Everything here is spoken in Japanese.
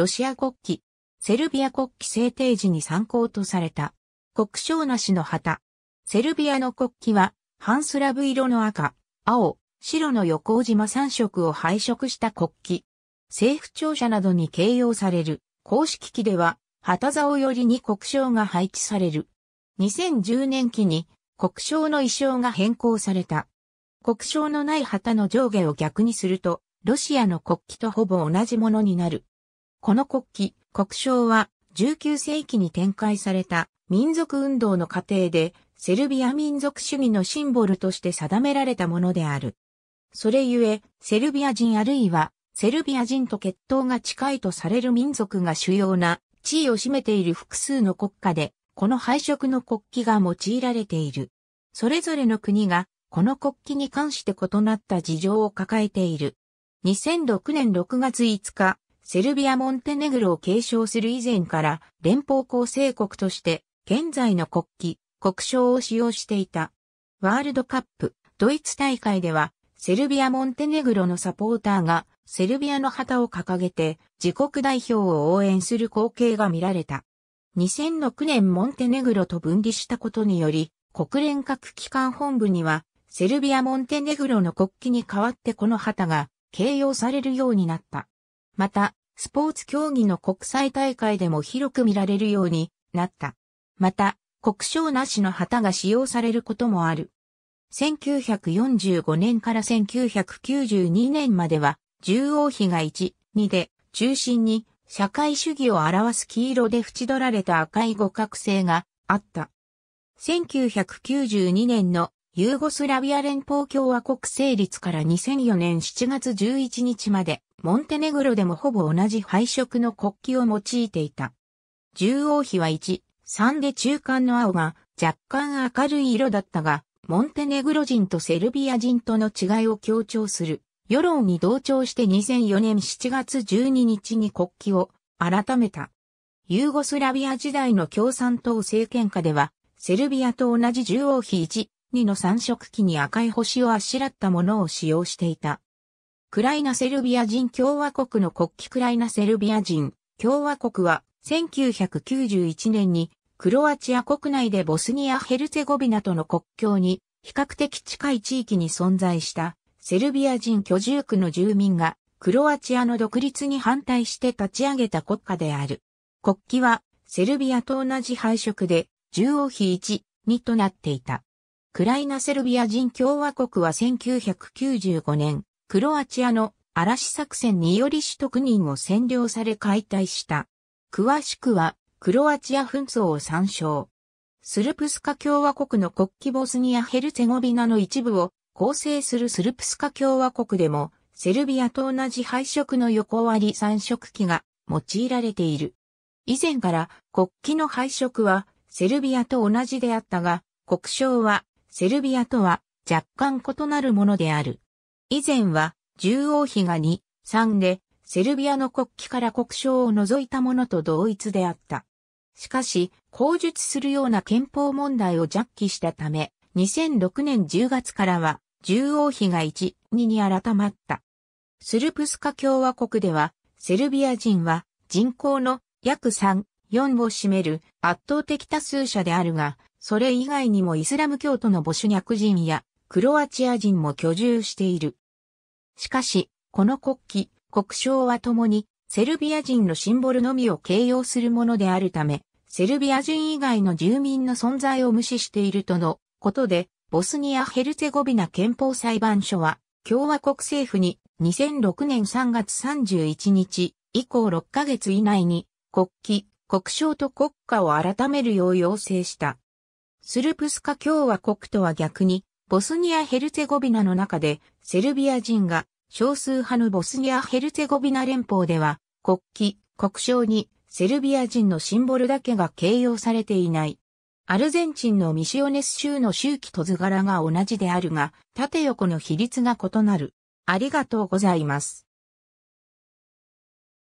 ロシア国旗、セルビア国旗制定時に参考とされた。国章なしの旗。セルビアの国旗は、半スラブ色の赤、青、白の横島三色を配色した国旗。政府庁舎などに掲揚される公式機では、旗竿よりに国章が配置される。2010年期に国章の衣装が変更された。国章のない旗の上下を逆にすると、ロシアの国旗とほぼ同じものになる。この国旗、国章は19世紀に展開された民族運動の過程でセルビア民族主義のシンボルとして定められたものである。それゆえ、セルビア人あるいはセルビア人と血統が近いとされる民族が主要な地位を占めている複数の国家で、この配色の国旗が用いられている。それぞれの国がこの国旗に関して異なった事情を抱えている。2006年6月5日、セルビア・モンテネグロを継承する以前から連邦構成国として現在の国旗、国章を使用していた。ワールドカップ、ドイツ大会ではセルビア・モンテネグロのサポーターがセルビアの旗を掲げて自国代表を応援する光景が見られた。2006年モンテネグロと分離したことにより国連各機関本部にはセルビア・モンテネグロの国旗に代わってこの旗が掲揚されるようになった。また、スポーツ競技の国際大会でも広く見られるようになった。また、国章なしの旗が使用されることもある。1945年から1992年までは、中央比が1、2で、中心に社会主義を表す黄色で縁取られた赤い五角星があった。1992年のユーゴスラビア連邦共和国成立から2004年7月11日までモンテネグロでもほぼ同じ配色の国旗を用いていた。中央比は1、3で中間の青が若干明るい色だったが、モンテネグロ人とセルビア人との違いを強調する。世論に同調して2004年7月12日に国旗を改めた。ユーゴスラビア時代の共産党政権下では、セルビアと同じ中央比1、2の3色旗に赤い星をあしらったものを使用していた。クライナセルビア人共和国の国旗クライナセルビア人共和国は1991年にクロアチア国内でボスニア・ヘルツェゴビナとの国境に比較的近い地域に存在したセルビア人居住区の住民がクロアチアの独立に反対して立ち上げた国家である。国旗はセルビアと同じ配色で中王比1、2となっていた。クライナセルビア人共和国は1995年クロアチアの嵐作戦により首都人を占領され解体した。詳しくは、クロアチア紛争を参照。スルプスカ共和国の国旗ボスニア・ヘルツェゴビナの一部を構成するスルプスカ共和国でも、セルビアと同じ配色の横割り三色旗が用いられている。以前から国旗の配色はセルビアと同じであったが、国章はセルビアとは若干異なるものである。以前は、獣王妃が2、3で、セルビアの国旗から国章を除いたものと同一であった。しかし、口述するような憲法問題を弱気したため、2006年10月からは、獣王妃が1、2に改まった。スルプスカ共和国では、セルビア人は人口の約3、4を占める圧倒的多数者であるが、それ以外にもイスラム教徒のボシュニャク人やクロアチア人も居住している。しかし、この国旗、国章は共に、セルビア人のシンボルのみを形容するものであるため、セルビア人以外の住民の存在を無視しているとのことで、ボスニア・ヘルツェゴビナ憲法裁判所は、共和国政府に2006年3月31日以降6ヶ月以内に国旗、国章と国家を改めるよう要請した。スルプスカ共和国とは逆に、ボスニア・ヘルツェゴビナの中でセルビア人が少数派のボスニア・ヘルツェゴビナ連邦では、国旗、国章にセルビア人のシンボルだけが形容されていない。アルゼンチンのミシオネス州の周期と図柄が同じであるが、縦横の比率が異なる。ありがとうございます。